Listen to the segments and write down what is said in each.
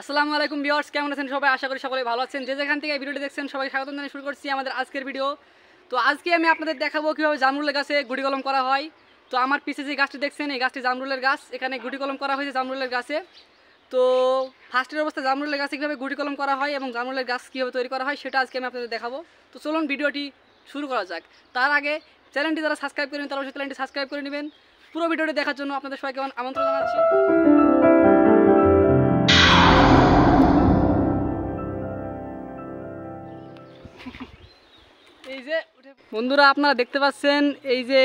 আসসালামু আলাইকুম ভিউয়ার্স কেমন আছেন সবাই আশা করি সকলে ভালো আছেন যে যেখান থেকে ভিডিওটি দেখছেন সবাই স্বাগত জানিয়ে শুরু করছি আমাদের আজকের ভিডিও তো আজকে আমি আপনাদের দেখাবো কীভাবে জামরুলের গাছে গুটি কলম করা হয় তো আমার পিছে যে গাছটি দেখছেন এই গাছটি জামরুলের গাছ এখানে গুটি কলম করা হয়েছে জামরুলের গাছে তো ফার্স্টের অবস্থা জামরুলের গাছে কীভাবে গুটি কলম করা হয় এবং জামরুলের গাছ কীভাবে তৈরি করা হয় সেটা আজকে আমি আপনাদের দেখাবো তো চলুন ভিডিওটি শুরু করা যাক তার আগে চ্যানেলটি যারা সাবস্ক্রাইব করেন তারা অবশ্যই চ্যানেলটি সাবস্ক্রাইব করে নেবেন পুরো ভিডিওটি দেখার জন্য আপনাদের সবাইকে আমন্ত্রণ জানাচ্ছি এই যে বন্ধুরা আপনারা দেখতে পাচ্ছেন এই যে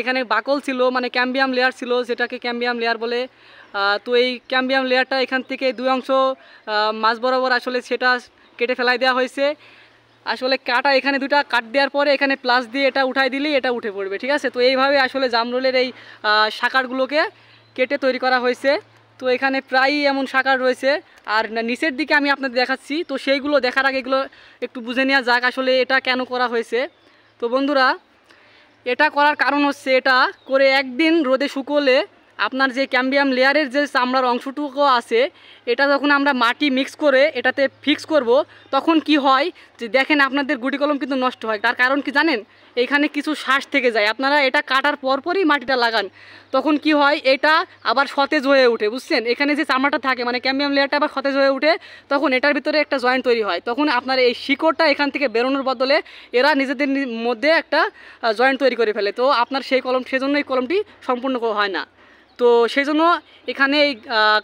এখানে বাকল ছিল মানে ক্যাম্বিয়াম লেয়ার ছিল যেটাকে ক্যাম্বিয়াম লেয়ার বলে তো এই ক্যাম্বিয়াম লেয়ারটা এখান থেকে দুই অংশ মাছ বরাবর আসলে সেটা কেটে ফেলাই দেওয়া হয়েছে আসলে কাটা এখানে দুটা কাট দেওয়ার পরে এখানে প্লাস দিয়ে এটা উঠাই দিলে এটা উঠে পড়বে ঠিক আছে তো এইভাবে আসলে জামরুলের এই শাকারগুলোকে কেটে তৈরি করা হয়েছে তো এখানে প্রায়ই এমন শাখা রয়েছে আর নিচের দিকে আমি আপনাদের দেখাচ্ছি তো সেইগুলো দেখার আগে এগুলো একটু বুঝে নেওয়া যাক আসলে এটা কেন করা হয়েছে তো বন্ধুরা এটা করার কারণ হচ্ছে এটা করে একদিন রোদে শুকোলে আপনার যে ক্যাম্বিয়াম লেয়ারের যে চামড়ার অংশটুকু আছে এটা যখন আমরা মাটি মিক্স করে এটাতে ফিক্স করব তখন কি হয় যে দেখেন আপনাদের গুটি কলম কিন্তু নষ্ট হয় তার কারণ কি জানেন এখানে কিছু শ্বাস থেকে যায় আপনারা এটা কাটার পরপরই মাটিটা লাগান তখন কি হয় এটা আবার সতেজ হয়ে ওঠে বুঝছেন এখানে যে চামড়াটা থাকে মানে ক্যাম্বিয়াম লেয়ারটা আবার সতেজ হয়ে ওঠে তখন এটার ভিতরে একটা জয়েন্ট তৈরি হয় তখন আপনার এই শিকড়টা এখান থেকে বেরোনোর বদলে এরা নিজেদের মধ্যে একটা জয়েন্ট তৈরি করে ফেলে তো আপনার সেই কলম সেজন্য এই কলমটি সম্পূর্ণ হয় না তো সেই জন্য এখানে এই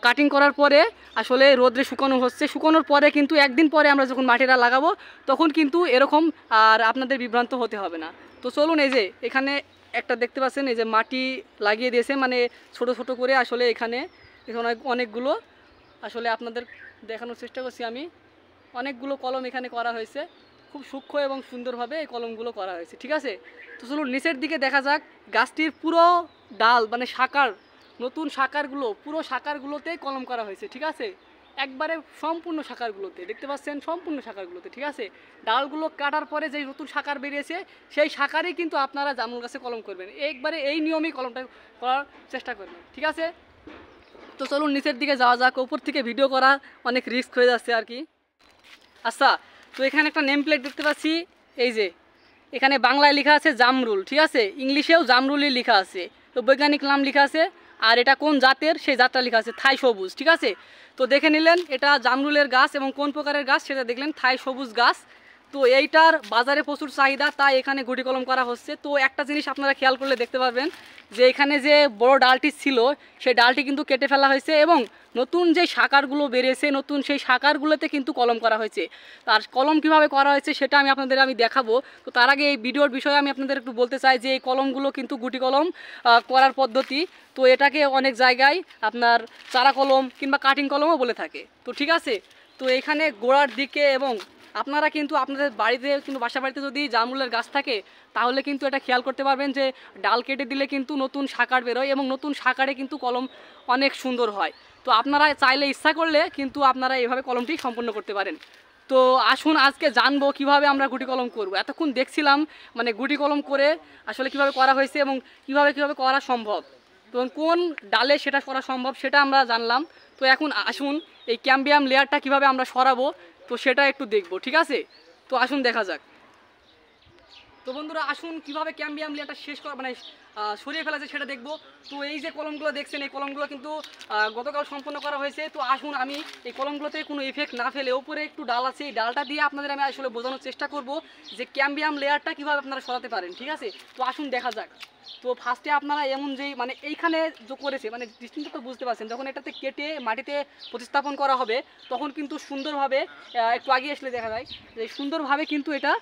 কাটিং করার পরে আসলে রোদ্রে শুকানো হচ্ছে শুকানোর পরে কিন্তু একদিন পরে আমরা যখন মাটিটা লাগাবো তখন কিন্তু এরকম আর আপনাদের বিভ্রান্ত হতে হবে না তো চলুন এই যে এখানে একটা দেখতে পাচ্ছেন এই যে মাটি লাগিয়ে দিয়েছে মানে ছোট ছোট করে আসলে এখানে এখানে অনেকগুলো আসলে আপনাদের দেখানোর চেষ্টা করছি আমি অনেকগুলো কলম এখানে করা হয়েছে খুব সূক্ষ্ম এবং সুন্দরভাবে এই কলমগুলো করা হয়েছে ঠিক আছে তো চলুন নিচের দিকে দেখা যাক গাছটির পুরো ডাল মানে শাকার নতুন শাখারগুলো পুরো শাখারগুলোতেই কলম করা হয়েছে ঠিক আছে একবারে সম্পূর্ণ শাখারগুলোতে দেখতে পাচ্ছেন সম্পূর্ণ শাখারগুলোতে ঠিক আছে ডালগুলো কাটার পরে যেই নতুন শাখার বেরিয়েছে সেই শাখারই কিন্তু আপনারা জামুল গাছে কলম করবেন একবারে এই নিয়মেই কলমটা করার চেষ্টা করবেন ঠিক আছে তো চলুন নিচের দিকে যাওয়া যাক ওপর থেকে ভিডিও করা অনেক রিস্ক হয়ে যাচ্ছে আর কি আচ্ছা তো এখানে একটা নেম প্লেট দেখতে পাচ্ছি এই যে এখানে বাংলায় লেখা আছে জামরুল ঠিক আছে ইংলিশেও জামরুলই লেখা আছে তো বৈজ্ঞানিক নাম লেখা আছে আর এটা কোন জাতের সেই জাতটা লেখা আছে থাই সবুজ ঠিক আছে তো দেখে নিলেন এটা জামরুলের গাছ এবং কোন প্রকারের গাছ সেটা দেখলেন থাই সবুজ গাছ তো এইটার বাজারে প্রচুর চাহিদা তাই এখানে গুটি কলম করা হচ্ছে তো একটা জিনিস আপনারা খেয়াল করলে দেখতে পাবেন যে এখানে যে বড় ডালটি ছিল সেই ডালটি কিন্তু কেটে ফেলা হয়েছে এবং নতুন যে শাকারগুলো বেড়েছে নতুন সেই শাকারগুলোতে কিন্তু কলম করা হয়েছে আর কলম কিভাবে করা হয়েছে সেটা আমি আপনাদের আমি দেখাবো তো তার আগে এই ভিডিওর বিষয়ে আমি আপনাদের একটু বলতে চাই যে এই কলমগুলো কিন্তু গুটি কলম করার পদ্ধতি তো এটাকে অনেক জায়গায় আপনার চারা কলম কিংবা কাটিং কলমও বলে থাকে তো ঠিক আছে তো এখানে গোড়ার দিকে এবং আপনারা কিন্তু আপনাদের বাড়িতে কিন্তু বাসা বাড়িতে যদি জামরুলের গাছ থাকে তাহলে কিন্তু এটা খেয়াল করতে পারবেন যে ডাল কেটে দিলে কিন্তু নতুন শাকার বেরোয় এবং নতুন শাকারে কিন্তু কলম অনেক সুন্দর হয় তো আপনারা চাইলে ইচ্ছা করলে কিন্তু আপনারা এভাবে কলমটি সম্পূর্ণ করতে পারেন তো আসুন আজকে জানবো কিভাবে আমরা গুটি কলম করব এতক্ষণ দেখছিলাম মানে গুটি কলম করে আসলে কিভাবে করা হয়েছে এবং কিভাবে কিভাবে করা সম্ভব তো কোন ডালে সেটা করা সম্ভব সেটা আমরা জানলাম তো এখন আসুন এই ক্যাম্বিয়াম লেয়ারটা কিভাবে আমরা সরাবো তো সেটা একটু দেখব ঠিক আছে তো আসুন দেখা যাক তো বন্ধুরা আসুন কিভাবে ক্যাম্বিয়াম লেয়ারটা শেষ করা মানে সরিয়ে ফেলা যায় সেটা দেখব তো এই যে কলমগুলো দেখছেন এই কলমগুলো কিন্তু গতকাল সম্পন্ন করা হয়েছে তো আসুন আমি এই কলমগুলোতে কোনো ইফেক্ট না ফেলে ওপরে একটু ডাল আছে এই ডালটা দিয়ে আপনাদের আমি আসলে বোঝানোর চেষ্টা করব যে ক্যাম্বিয়াম লেয়ারটা কীভাবে আপনারা সরাতে পারেন ঠিক আছে তো আসুন দেখা যাক তো ফার্স্টে আপনারা এমন যেই মানে এইখানে যে করেছে মানে ডিস্টিংটা তো বুঝতে পারছেন যখন এটাতে কেটে মাটিতে প্রতিস্থাপন করা হবে তখন কিন্তু সুন্দরভাবে একটু আগে আসলে দেখা যায় যে সুন্দরভাবে কিন্তু এটা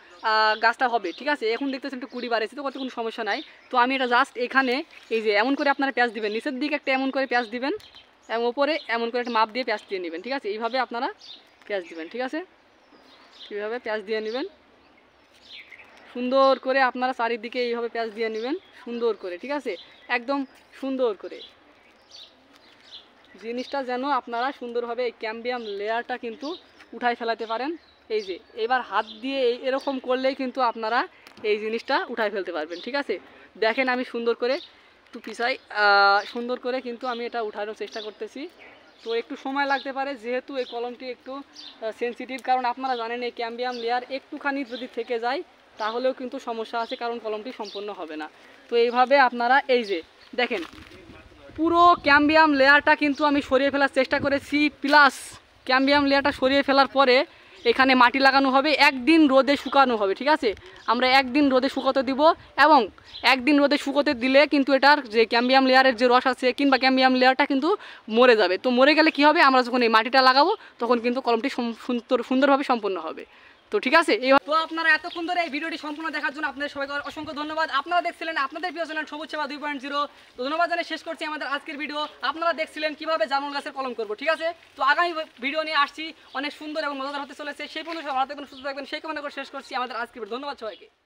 গাছটা হবে ঠিক আছে এখন দেখতেছেন একটু কুড়ি বাড়েছে তো কত কোনো সমস্যা নাই তো আমি এটা যা জাস্ট এখানে এই যে এমন করে আপনারা পেঁয়াজ দিবেন নিচের দিকে একটা এমন করে পেঁয়াজ দিবেন এবং ওপরে এমন করে একটা মাপ দিয়ে পেঁয়াজ দিয়ে নেবেন ঠিক আছে এইভাবে আপনারা পেঁয়াজ দিবেন ঠিক আছে এইভাবে পেঁয়াজ দিয়ে নেবেন সুন্দর করে আপনারা চারিদিকে এইভাবে পেঁয়াজ দিয়ে নেবেন সুন্দর করে ঠিক আছে একদম সুন্দর করে জিনিসটা যেন আপনারা সুন্দরভাবে এই ক্যাম্বিয়াম লেয়ারটা কিন্তু উঠাই ফেলাতে পারেন এই যে এবার হাত দিয়ে এরকম করলেই কিন্তু আপনারা এই জিনিসটা উঠায় ফেলতে পারবেন ঠিক আছে দেখেন আমি সুন্দর করে একটু পিছাই সুন্দর করে কিন্তু আমি এটা উঠানোর চেষ্টা করতেছি তো একটু সময় লাগতে পারে যেহেতু এই কলমটি একটু সেন্সিটিভ কারণ আপনারা জানেন এই ক্যাম্বিয়াম লেয়ার একটুখানি যদি থেকে যায় তাহলেও কিন্তু সমস্যা আছে কারণ কলমটি সম্পূর্ণ হবে না তো এইভাবে আপনারা এই যে দেখেন পুরো ক্যাম্বিয়াম লেয়ারটা কিন্তু আমি সরিয়ে ফেলার চেষ্টা করেছি প্লাস ক্যাম্বিয়াম লেয়ারটা সরিয়ে ফেলার পরে এখানে মাটি লাগানো হবে একদিন রোদে শুকানো হবে ঠিক আছে আমরা একদিন রোদে শুকোতে দিব এবং একদিন রোদে শুকোতে দিলে কিন্তু এটার যে ক্যাম্বিয়াম লেয়ারের যে রস আছে কিংবা ক্যাম্বিয়াম লেয়ারটা কিন্তু মরে যাবে তো মরে গেলে কি হবে আমরা যখন এই মাটিটা লাগাবো তখন কিন্তু কলমটি সুন্দর সুন্দরভাবে সম্পূর্ণ হবে তো ঠিক আছে এই তো আপনারা এতক্ষণ ধরে এই ভিডিওটি সম্পূর্ণ দেখার জন্য আপনাদের সবাইকে অসংখ্য ধন্যবাদ আপনারা দেখছিলেন আপনাদের প্রিয় চ্যানেল সবুজ সেবা দুই পয়েন্ট জিরো তো ধন্যবাদ জানিয়ে শেষ করছি আমাদের আজকের ভিডিও আপনারা দেখছিলেন কিভাবে জামুন গাছের কলম করবো ঠিক আছে তো আগামী ভিডিও নিয়ে আসছি অনেক সুন্দর এবং মজাদার হতে চলেছে সেই পর্যন্ত ভালো সুস্থ থাকবেন সেই কামনা করে শেষ করছি আমাদের আজকের ভিডিও ধন্যবাদ সবাইকে